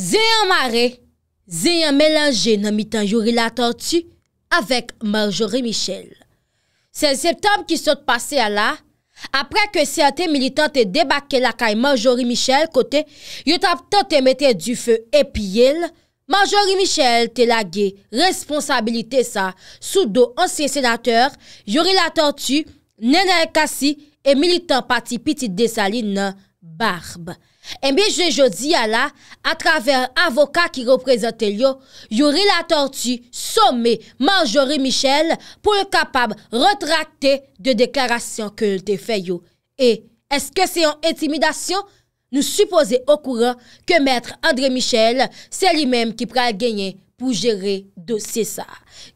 Zeyan mare, zeyan melange nan mitan yori la tante avèk Marjorie Michel. Sel septem ki sot pase ala, apre ke si an te militan te debake lakay Marjorie Michel kote, yo tap tante mette du fe epi el, Marjorie Michel te lage responsabilite sa sou do ansyen senater, yori la tante nan el kasi e militan pati pitit desali nan barbe. E eh mi jen jodi yala, a travè avoka ki reprezentel yo, yori la tortu somè manjore Michel pou l kapab retractè de deklarasyon kül te fè yo. E, eske seyon intimidasyon? Nou suppose okouran ke mètre André Michel, se li mèm ki pral genyen pou jere dosye sa.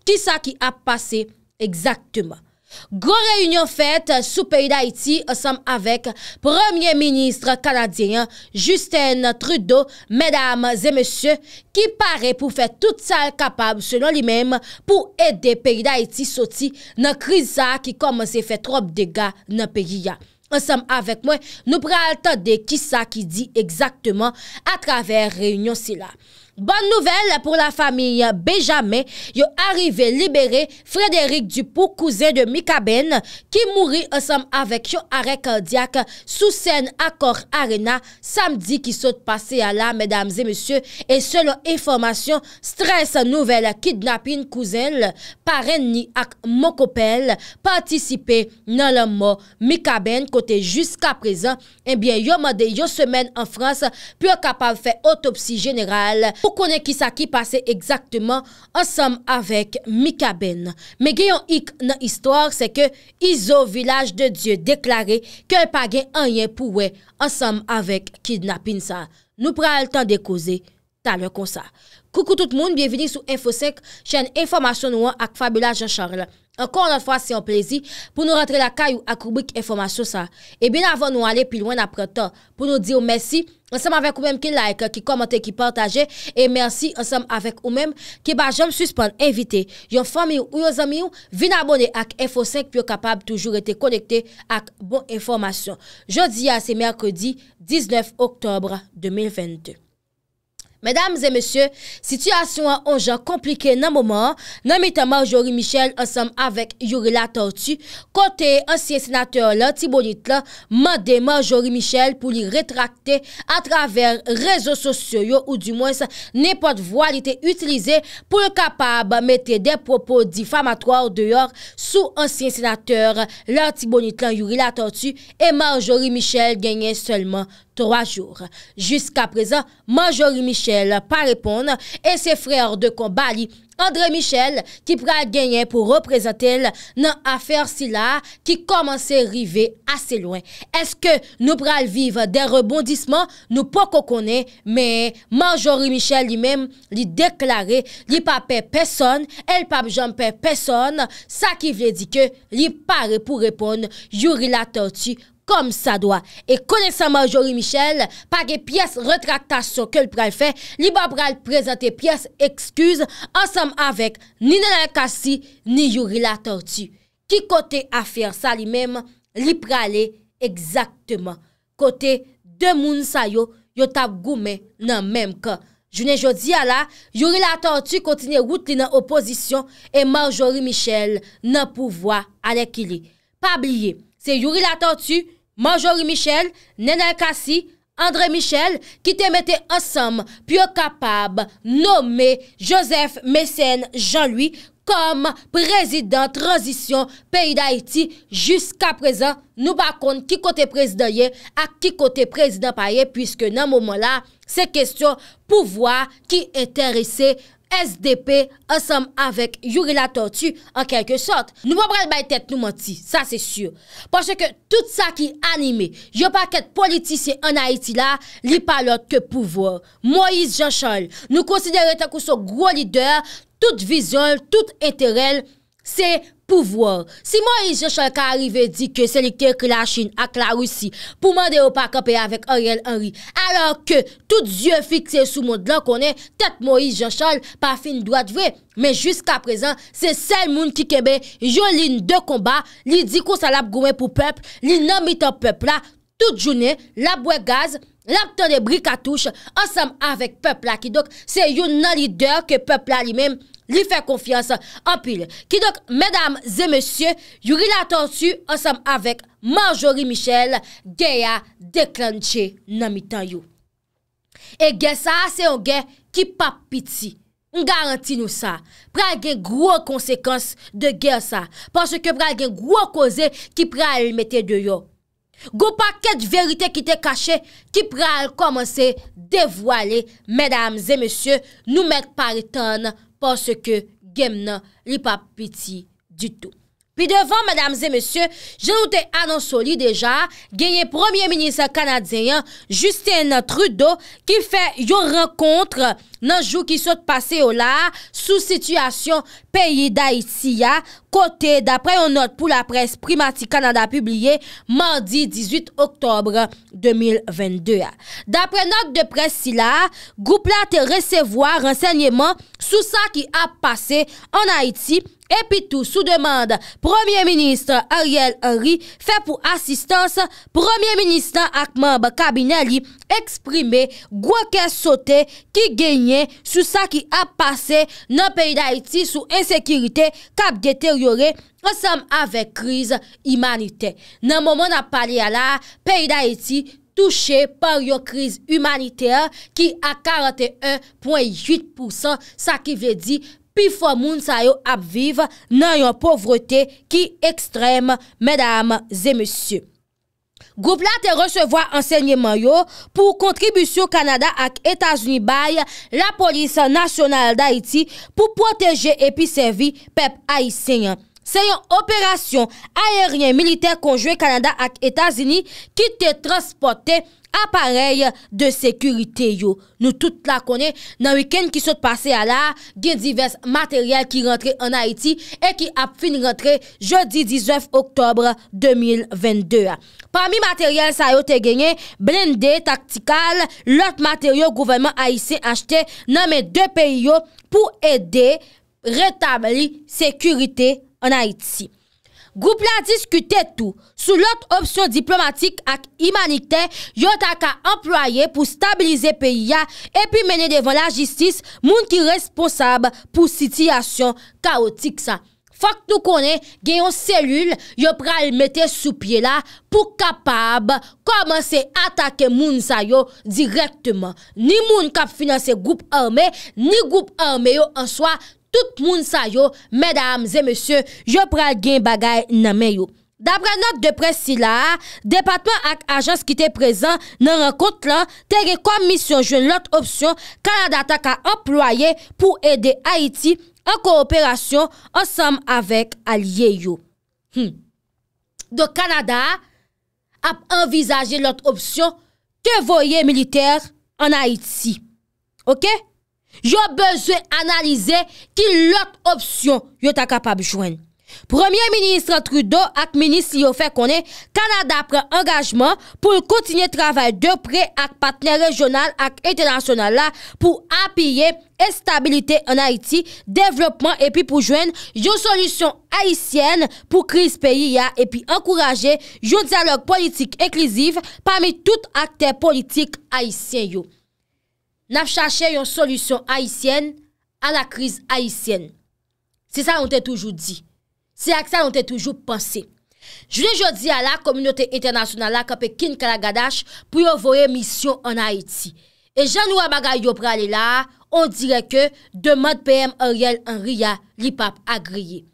Ki sa ki ap pase exaktèman? Gon reyunyon fèt sou peyi d'Haïti ansem avèk Premier Ministre Kanadyen Justin Trudeau, mèdames et mèsyè ki parè pou fèt tout sal kapab selon li mèm pou edè peyi d'Haïti soti nan kriz sa ki kòm se fèt trop dega nan peyi ya. Ansem avèk mwen nou pral tade ki sa ki di egzaktman atraver reyunyon sila. Bon nouvel pou la fami Bejame Yo arive libere Frédéric Dupout, kouzè de Mikaben Ki mouri ansam avek yo Arek Kaldiak, Sousen Akor Arena, samdi ki sot Pase ala, medamze, monsye E selon informasyon, stres Nouvel, kidnapin kouzè Parenni ak Mokopel Partisipe nan la mò Mikaben, kote jusqu aprezen eh Enbyen yo madè yo semen An Frans, pyo kapav fè Otopsi jeneral Pou konen ki sa ki pase ekzakteman ansam avek Mikaben. Me genyon ik nan istor se ke Izo Vilaj de Diyo deklare ke un pagen anyen pouwe ansam avek kidnapin sa. Nou pral tan dekoze talen kon sa. Koukou tout moun, bienveni sou Infosek, chen informasyon nou an ak Fabula Jean-Charles. Ankon anot fwa si an plezi pou nou rentre la kay ou akoubik informasyon sa. E eh ben avan nou ale pi lwen apre tan pou nou diyo mersi moun. Ansem avèk ou mèm ki like, ki komante, ki partaje. E mersi ansem avèk ou mèm ki ba jom suspèn evite. Yon fami ou yon zami ou, vin abone ak FO5 pyo kapab toujou ete konekte ak bon informasyon. Jodi a se mèrkodi 19 oktobre 2022. Medams et messieurs, situasyon an jan komplike nan mouman, nan metan Marjorie Michel ansem avèk Yurila Tortu, kote ansyen senatèr lè, Tibonit lè, mèdè Marjorie Michel pou li retrakte a travèr rezo sosyo ou di mwen sa nepot voalite utilize pou lè kapab mètè dè propò difamatoè ou deyòk sou ansyen senatèr lè, Tibonit lè, Yurila Tortu, e Marjorie Michel genye selement Toulouse. Troa jour. Jusk aprezen, manjori Michel pa repon. E se frè or de kon bali. Andre Michel ki pral genyen pou reprezentel nan afer si la ki komanse rive ase loin. Eske nou pral vive den rebondisman nou pou kon konen. Men manjori Michel li men li deklare li pa pe peson. El pa jom pe peson. Sa ki vle di ke li pare pou repon. Jouri la tortie. Kom sa doa, e kone sa Marjorie Michel, pa ge piyes retraktasyon ke l pral fe, li ba pral prezante piyes ekskuse, ansam avek ni Nenay Kassi, ni Yurila Tortu. Ki kote a fer sa li mem, li prale ekzaktman. Kote, demoun sa yo, yo tab goume nan mem ka. Jounen jodi ala, Yurila Tortu kontine wout li nan opozisyon, e Marjorie Michel nan pouvoa alekili. Pabliye. Se youri la tentu, Manjori Michel, Nenè Kassi, André Michel, ki te mette ansam, pyo kapab nome Joseph Messen Jean-Louis kom prezident Transition Pays d'Haïti. Juska prezant, nou bakon ki kote prezident ye, a ki kote prezident pa ye, pwiske nan momon la, se kestyon pouvoi ki enterese. SDP ansam avek Yurila Tortu an kelke sot. Nou mwen brel baytet nou menti, sa se sur. Pwase ke tout sa ki anime, yo paket politisye an Haiti la, li palot ke pouvo. Moise Jean-Charles, nou konsidere te kou so gwo lider, tout vizol, tout eterel, se vizol. Pouvoir, si Moïse Jean Charles ka arrive di ke selekte kri la Chine ak la Roussi pou mande ou pa kapè avèk Ariel Henry, alò ke tout zye fikse sou moun dlan konè, tèt Moïse Jean Charles pa fin doat vwe, men jusqu'a prezant, se sel moun ki kebe, yon lin de komba, li di kon salap gounè pou pep, li nan mitan pep la, tout jounè, la bouè gaz. Laptan de Bricatouche ansem avek pepla ki dok se yon nan lider ke pepla li men li fe konfians anpil. Ki dok, medam zemesye, yon rilaten su ansem avek Marjorie Michel gaya deklanche nan mitan yon. E Gersa se yon gaya ki pap piti. Ngaranti nou sa. Pral gen gwo konsekans de Gersa. Pansye ke pral gen gwo koze ki pral mette de yon. Goupa ket verite ki te kache, ki pral komanse devwale, medam zemesye, nou met pariton, poske gem nan li papeti di tou. Pi devan, medam zemesye, jenoute anonsoli deja, genye Premier Ministre Kanadyan, Justin Trudeau, ki fe yon renkontre, nanjou ki sot pase o la sou situasyon peyi da Iti ya, kote dapre yon not pou la pres Primati Kanada publie mandi 18 oktobre 2022 ya. Dapre not de pres si la, goup la te resevwa rensegneman sou sa ki ap pase an Aiti, epi tou sou demande Premier Ministre Ariel Henry, fe pou asistans Premier Ministre Akmamba Kabineli Akmaba, eksprime gwa kè sote ki genye sou sa ki ap pase nan peyi da eti sou ensekirite kap gèter yore ansam avè kriz imanite. Nan moun moun ap pale ala, peyi da eti touche par yon kriz imanite ki a 41.8% sa ki ve di pi fò moun sa yo ap vive nan yon povrete ki ekstrem, mèdame zè mèsyè. Goup la te recevo ansegneman yo pou kontribusyon Kanada ak Etasini bay la polis nasyonal da iti pou pwoteje epi sevi pep a isenyan. Se yon operasyon aeryen militer konjwe Kanada ak Etasini ki te transporte kanada. Aparey de sekurite yo nou tout la konen nan wiken ki sot pase ala gen divers materyel ki rentre an Haiti e ki ap fin rentre jodi 19 oktobre 2022. Parmi materyel sa yo te genye, blinde, taktikal, lot materyel gouvenman a isi achete nan men de peyo pou ede retabli sekurite an Haiti. Goup la diskute tou, sou lot opsyon diplomatik ak imanik ten, yo tak a employe pou stabilize peyi ya, epi mene devan la jistis moun ki responsab pou sitiyasyon kaotik sa. Fak nou konen, genyon selul, yo pral mette sou pie la, pou kapab komanse atake moun sa yo direktman. Ni moun kap finanse goup arme, ni goup arme yo answa, Tout moun sa yo, mèdames et monsieurs, yo pral gen bagay nan men yo. Dapre not depresi la, depatman ak ajans ki te prezant nan renkont lan, teri kom misyon joun lot opsyon, Kanada tak a employe pou ede Haiti an kooperasyon ansam avek alye yo. Do Kanada ap envizaje lot opsyon, ke voye militer an Haiti. Ok? Yo bezwe analize ki lot opsyon yo ta kapab jwen. Premier Ministre Trudeau ak Ministre Yofe konen, Kanada pren angajman pou kontinye travay de pre ak patnen rejonal ak internasyonal la pou apye estabilite an Haiti, devlopman epi pou jwen yo solusyon Haitienne pou kriz peyi ya epi ankuraje yo diyalog politik ekliziv pami tout akter politik Haitien yo. Naf chache yon solusyon Haitien an la kriz Haitien. Se sa yon te toujou di. Se ak sa yon te toujou pense. Jou de jodi ala, Komunote Internasyonal la Kopekin Kalagadash pou yon voye misyon an Haiti. E jan nou a bagay yo prale la, on dire ke, de mat PM a riel an riya, li pap a griye.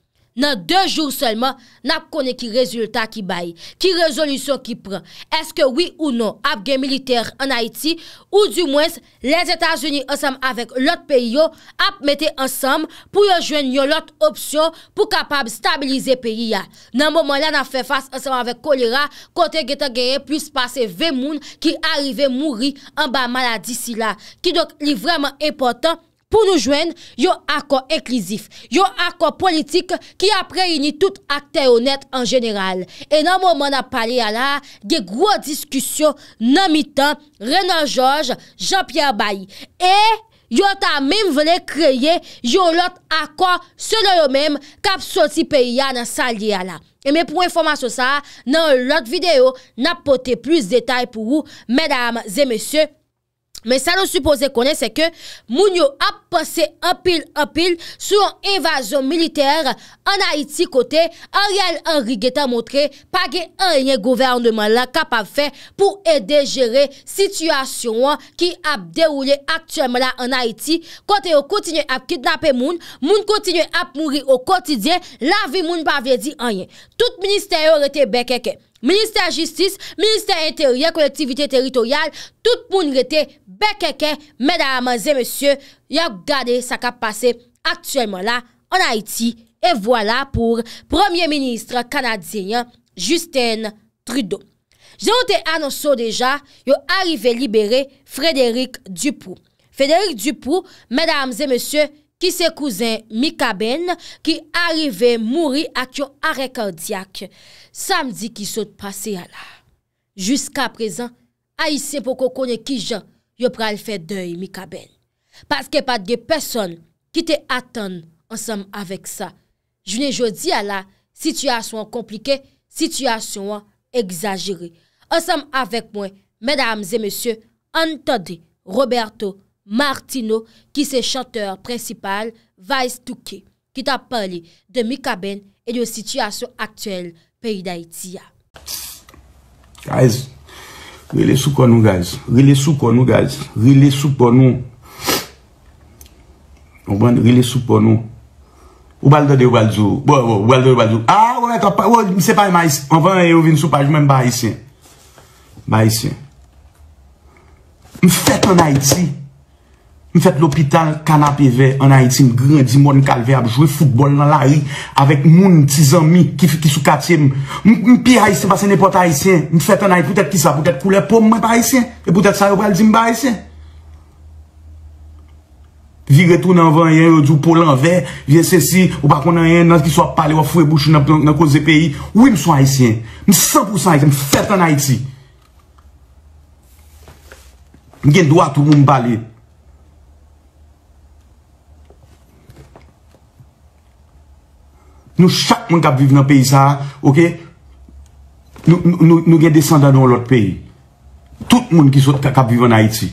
nan de jour selman, nap kone ki rezultat ki bayi, ki rezolusyon ki pren. Eske wii ou non, ap gen militer an Haiti, ou du mwens, les Etats-Unis ansam avek lot peyo, ap mette ansam, pou yo jwen yo lot opsyon, pou kapab stabilize peyi ya. Nan mwomen la nan fe fasy ansam avek kolera, kote getan genye, pwis pase ve moun, ki arrive mouri an ba maladi si la. Ki dok li vreman epotan, pou nou jwen yon akon ekrizif, yon akon politik ki apre yoni tout akte yon net en general. E nan mouman ap pale ya la, ge gwo diskusyon nan mitan Renan Georges, Jean-Pierre Baye. E yon ta mim vene kreye yon lot akon se lo yon mem kap soti pe yon salye ya la. E me pou informasyon sa, nan lot video, nan pote plus detay pou ou, medam zemesye. Men sa nou suppose konen se ke moun yo ap pase apil apil sou an invazyon militer an Haiti kote, a real an rigeta motre pa gen anyen govèrnman la kapav fe pou ede jere situasyon an ki ap deroule aktuèm la an Haiti kote yo kontinyen ap kidnapè moun, moun kontinyen ap mouri o kontidyen, la vi moun pa vye di anyen. Tout minister yo rete bekeke. Ministère Justice, Ministère Intérieur, Collectivité Territoriale, tout pour nous l'été, mesdames et messieurs, il y a gardé sa capacité actuellement là, en Haïti, et voilà pour Premier ministre canadien, Justin Trudeau. J'ai noté annoncement déjà, il y a arrivé libéré Frédéric Duproux. Frédéric Duproux, mesdames et messieurs, Ki se kouzen Mikaben ki arive mouri ak yo arek kardyak samdi ki sot pase ala. Juska prezan aise pou kou kone ki jan yo pral fè dèy Mikaben. Paske pat de person ki te atan ansam avek sa. Jounen jodi ala, situasyon komplike, situasyon egzajere. Ansam avek mwen, medam zè monsye, antade Roberto Jardin. Martino, ki se chanteur prensipal, Vaistouke ki ta pale de Mikaben e de yon sityasyon aktuel peyi d'Haïti ya Guys, rile sou konou guys, rile sou konou guys rile sou ponou rile sou ponou oubalde de oubalde oubalde de oubalde oubalde de oubalde oubalde de oubalde Mi fèt l'hôpital kanap evè an Haïti, mi grandi moun kalve abjouè fútbol nan la ri avèk moun tiz anmi ki sou katiè mou. Mipi Haïti vase nè pot Haïti, mi fèt an Haïti, poutèt ki sa, poutèt kou lè pòm mwen pa Haïti, e poutèt sa yo bal di mba Haïti. Vi retou nan van yè, yo djou pòl an vè, vi ese si, yo bako nan yè nan ki so pale wafou e bouchou nan kouze peyi, wim sou Haïti, mi san pousan Haïti, mi fèt an Haïti. Mgen doa tout moun baley. Nou chak moun kap vive nan peyi sa, ok? Nou gen descendant nan lout peyi. Tout moun ki sot kap vive nan Haiti.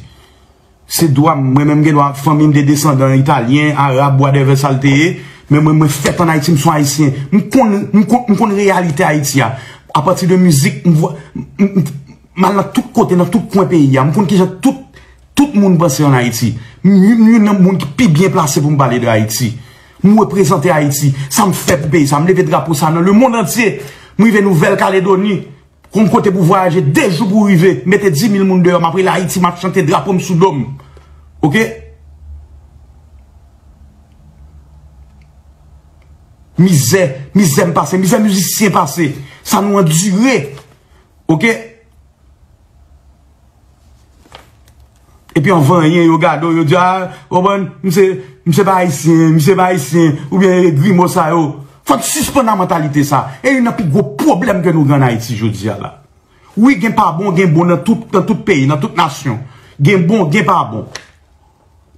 Se dwa, mwen mwen gen doa famim de descendant italien, arabe, boadeve, salteye. Mwen mwen fèt nan Haiti, mwen son Haitien. Mwen kon realite Haiti ya. A pati de mizik, mwen la tout kote, la tout kwen peyi ya. Mwen kon ki jat tout moun basè nan Haiti. Mwen mwen nan moun ki pi bien plase pou mbale de Haiti. Mwen prezante Haiti, sa m fek be, sa m leve drapo sa nan. Le moun entye, mwen yve nouvel Kaledoni, kon kote pou voyaje, dejou pou yve, mette 10.000 moun deyo, m apre la Haiti, m ap chante drapo m sou dom. Ok? Mi zè, mi zèm pase, mi zèm musicien pase, sa m wan dure. Ok? Ok? yon vanyen, yon gado, yon diya yon mwen, mwen se ba aisyen, mwen se ba aisyen ou bien yon grimo sa yo fote suspon nan mentalite sa e yon nan pou gwo problem gen nou gwa na iti jodi ya la ou yon gen pa bon, gen bon nan tout peyi, nan tout nasyon gen bon, gen pa bon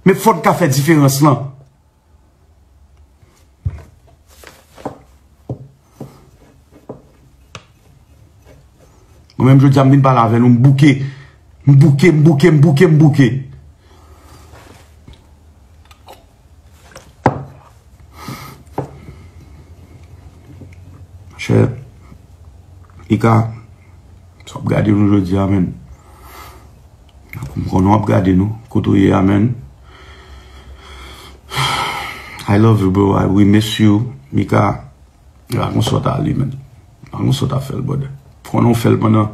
men fote ka fe diferans lan ou men mwen jodi amdine pa la ven, ou m bouke e Mbouke, mbouke, mbouke, mbouke. Mache, i ka sa ap gadi nou jodi ya men. Mwen konon ap gadi nou. Koto ye ya men. I love you bro. We miss you. Mi ka. A kon sota li men. A kon sota fel bode. Ponon fel mwen a...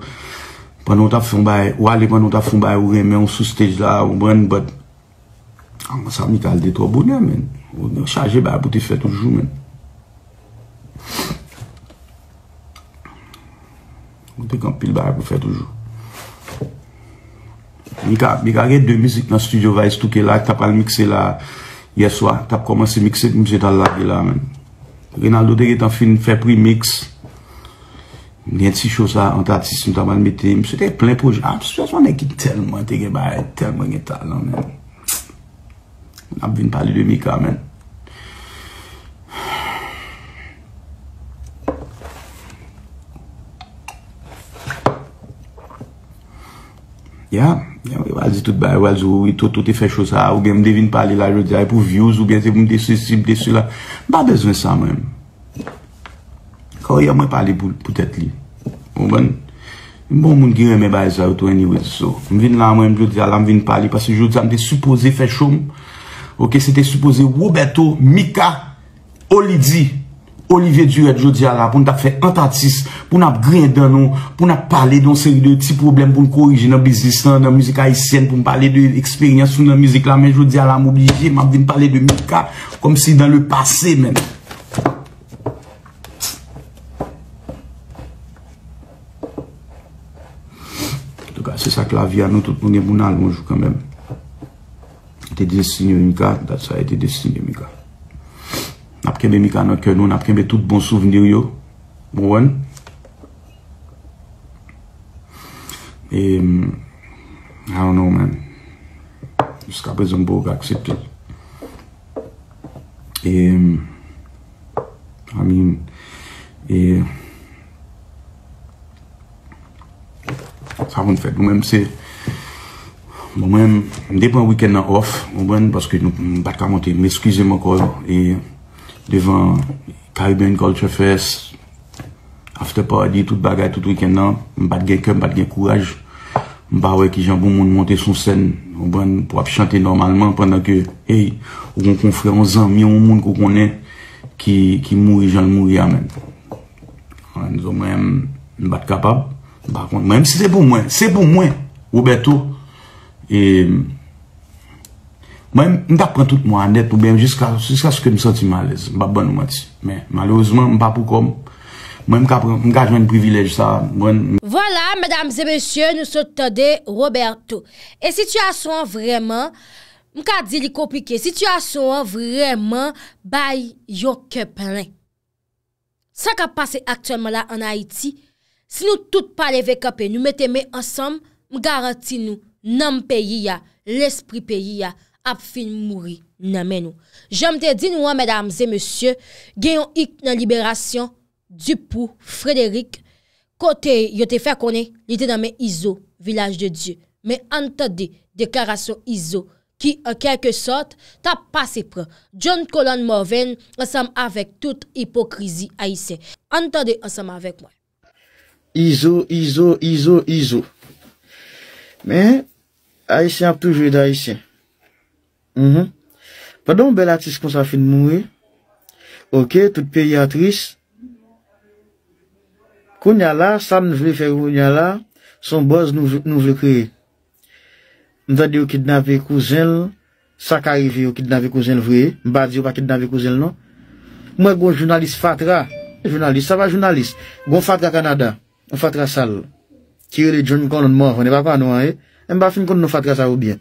Ou ale mwen nou ta foun bay ou reme, ou sou stage la, ou mwen bot. Aman ah, sa mwen kalde tro bonnen men. Ou nan chaje bay pou te fè toujou men. Ou te kampil bay pou fè toujou. Mwen ka rey de mizik nan studio vay stouke la, tapal mikse la yeswa. Tap komanse mikse mwen se tal la de la men. Rinaldo de rey tan fin fè pri miks. Mwen gen ti chosa anta atis, mwen ta man mette, mwen se te plen pou ah, jans, mwen ekite tel mwen, te gen baye, tel mwen gen talan, mwen. Mwen ap vin pale de mi ka, men. Ya, ya, wazitout baye, wazou, wito, wito, te fe chosa, ou gen mwen devin pale la, yo diye pou views, ou gen se mwen desu, desu la, mwen ba dezen sa, mwen. Kwa yon mwen pali pou tèt li. Mwen bon moun girem e ba e zayot ou anywè so. Mwen vin la mwen, mwen vin pali. Pase joudi am de supposé fè choum. Ok, se te supposé Wobeto, Mika, Olidi. Olivier Duret, joudi ala. Poun tak fè antatis. Poun ap greye dan nou. Poun ap pali don seri de ti problem pou nou koriji nan bizis. Nan müzik haisyen. Poun pali de eksperyensyon nan müzik la. Mwen joudi ala mwen obligye. Mwen vin pali de Mika. Kom si dan le pase men. la vi an nou tout mounen moun al mounjou kam men. Ete desi nyo mika, dat sa ete desi nyo mika. Napke mè mika anot ke nou, napke mè tout bon souvenir yo, moun. Bon, e... I don't know, man. Jiska bez mbouk aksepte. E... I mean... E... sa pou n'fèd. Mwen mwen, mwen, mwen, mwen depan wikèndan off, mwen mwen, paske nou bat ka montè, mwen eskize mwen kol, e devan Caribbean Culture Fest, After Party, tout bagay, tout wikèndan, mwen bat gen kèm, bat gen kouraj, mwen bawe ki jan pou bon moun montè son sèn, mwen mwen pou ap chante normalman, pandan ke, ey, ou kon kon fè an zan, mwen moun kou konè, ki mouri, jan mouri, amen. Mwen mwen, mwen, mwen bat ka pab, Mwen si se pou mwen, se pou mwen, Roberto, mwen mta pren tout mwen anet pou bèm jiska sou ke m senti m alèz. M pa bon ou mati, mwen malèz, mwen mta pou kom, mwen mta jwen privilèj sa. Voilà, mesdames et messieurs, nous sommes tous des Roberto. Et si tu as soin vraiment, mwen mte a dit le compliqué, si tu as soin vraiment, baye yo ke plein. Sa ka pase akte mwen la an Haiti. Si nou tout pale ve kapè, nou mette mè ansam, m garanti nou nanm peyi ya, l'espri peyi ya, ap fin mouri nanmè nou. Jan m te di nou an, mèdames et monsieurs, gen yon ik nan liberasyon, dupou, Frédéric, kote yote fè konè, nite nanmè Iso, vilaj de Dieu. Mè an tade deklarasyon Iso, ki an kèlke sort, ta pase pran. John Cologne Morven, ansam avèk tout hipokrizi aise. An tade ansam avèk mwen. Izo, Izo, Izo, Izo. Men, Aisyen ap toujou edha Aisyen. Mwen. Mhm. Padon bel atis kon sa fin mwen we. Ok, tout peyatris. Kou nyala, sa mwen vle fè kou nyala. Son boz nou vle kre. Mwen vle di ou ki dnave kouzen. Sa ka rive ou ki dnave kouzen vwe. Mwen badi ou pa ki dnave kouzen non. Mwen goun jounalist fatra. Jounalist, sa va jounalist. Goun fatra Kanada. ou fatrasal, ki rejoun konon moun, mbafin konon fatrasal ou bien.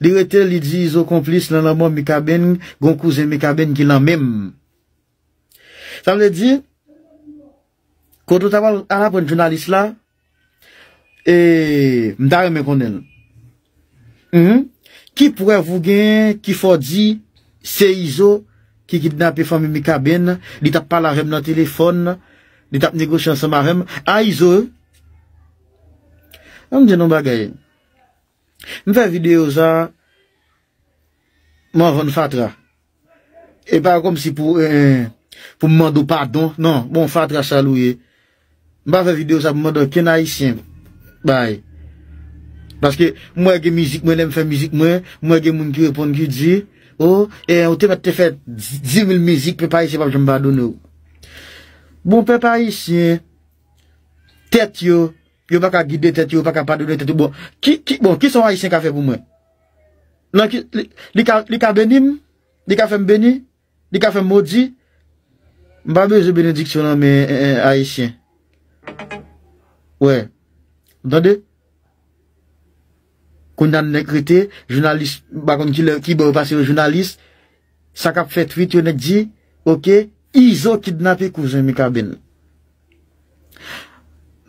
Diretel li di izo komplis nan an moun mikaben, goun kouzen mikaben ki nan menm. Sa mle di, koto tawa an apon jounalist la, mdare men konel. Ki pouwe vugen, ki fodi, se izo, ki kitnape fomi mikaben, li tapalarem nan telefon, E tap nego chansan ma rem. A izo. An di nan bagay. Mwen fè videyo sa. Mwen vwenn fatra. E pa kom si pou. Eh, pou mwen do pardon. Non. Bon mwen fatra salouye. Mwen fè videyo sa. Mwen mwen do kenayisyen. Bay. Paske mwen ge mizik. Mwen mwen fè mizik mwen. Mwen ge moun ki repon ki di. Ou. Oh, e eh, ou te mwen te fè. Dzi mil mizik. Pe pa yise bab jen badou nou. Bon pepe Aisyen, tèt yo, yo baka gide tèt yo, baka padou de tèt yo. Bon, ki son Aisyen ka fe pou mwen? Non, li ka benim? Li ka fem beni? Li ka fem modi? Mba be yo benedik syon anmen Aisyen. Ouè. Dande? Koun nan nekrete, jounalist, bakon ki le ki be ou pase yon jounalist, sa kap fet fit, yo nek di, oké, Izo kidnap e kouzen mi kabin.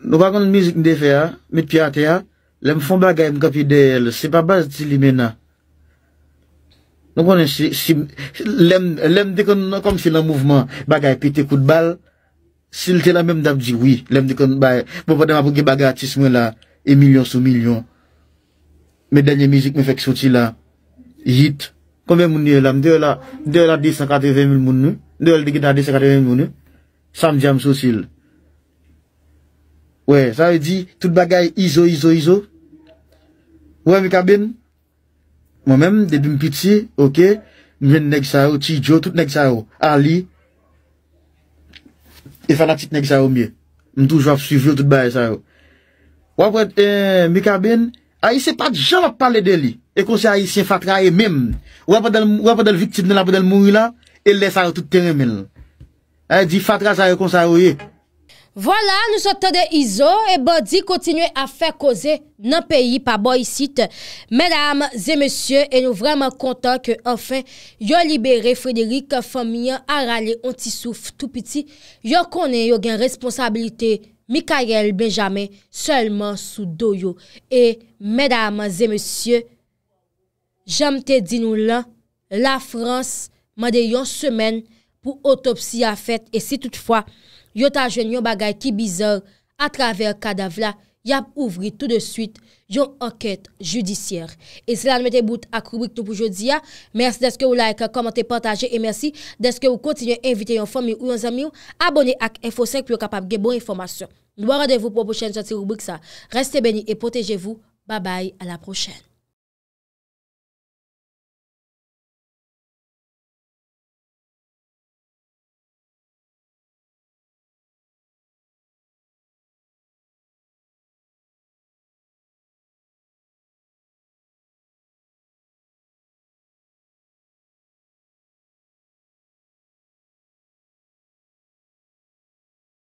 Nou wakon mizik mde fe ya, mit piyate ya, lem fon bagay mkapi de el, se pa baz di li mena. Nou konen si, lem de kon, kom si nan mouvment, bagay pite kou de bal, silte la men mdap di wii, lem de kon bay, mpon pa dem apouge bagay atis mwen la, e milyon sou milyon. Me danyen mizik mfek soti la, yit, konven mounye lam, mde la, mde la dis an kate ve moun moun nou, Nde wèl degi nan de sekateren moun ou nou. Eh? Samdia m sou sil. Wè, sa wè di, tout bagay izo, izo, izo. Wè, mi kabin? Mwen mèm, debi m piti, ok, mwen neg sa yo, ti djo, tout neg sa yo. Ali, e fana tit neg sa yo mè. M touj wap suivyo tout bagay sa yo. Wè, eh, mi kabin? A yi se pat javap pale de li. E kon se a yi se fatra yi e mèm. Wè, wè, wè, wè, wè, wè, wè, wè, wè, wè, wè, wè, wè, wè, wè, wè, wè, wè, wè E lè sa yo tout tè remèl. E eh, di fatra sa yo konsa yo ye. Voilà, nou sa tè de Izo e body kontinuè a fè koze nan peyi pa boyisite. Mèdame, zè mèsyè, e nou vreman kontan ke anfen yo libere Frédéric Fominan a rale ontisouf tout piti. Yo konè yo gen responsabilite Mikael Benjamin selman sou doyo. E mèdame, zè mèsyè, jèm te di nou lan, la Frans, Mande yon semen pou otopsi a fet e si toutfwa yon tajwen yon bagay ki bizor a traver kada vla yap ouvri tout de suite yon anket judisyer. E se lan mette bout ak Rubik tou pou jodi ya. Mersi deske ou like, komante, pataje e mersi deske ou kontinyen invite yon fomil ou yon zami ou abone ak Info 5 pou yo kapap ge bon informasyon. Nou an radevou pou pochene soti Rubik sa. Reste beni e potejevou. Ba bay, a la prochene.